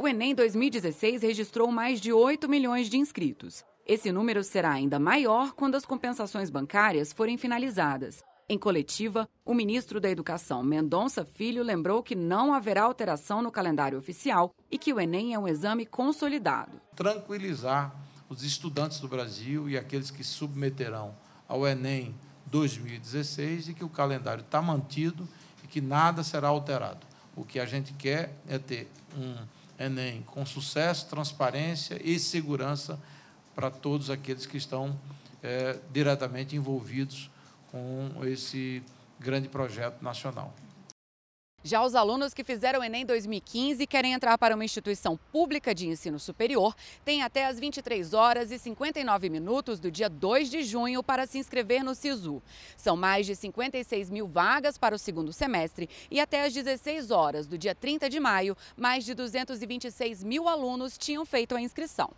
O Enem 2016 registrou mais de 8 milhões de inscritos. Esse número será ainda maior quando as compensações bancárias forem finalizadas. Em coletiva, o ministro da Educação, Mendonça Filho, lembrou que não haverá alteração no calendário oficial e que o Enem é um exame consolidado. Tranquilizar os estudantes do Brasil e aqueles que submeterão ao Enem 2016 e que o calendário está mantido e que nada será alterado. O que a gente quer é ter um Enem, com sucesso, transparência e segurança para todos aqueles que estão é, diretamente envolvidos com esse grande projeto nacional. Já os alunos que fizeram Enem 2015 e querem entrar para uma instituição pública de ensino superior têm até as 23 horas e 59 minutos do dia 2 de junho para se inscrever no SISU. São mais de 56 mil vagas para o segundo semestre e até as 16 horas do dia 30 de maio, mais de 226 mil alunos tinham feito a inscrição.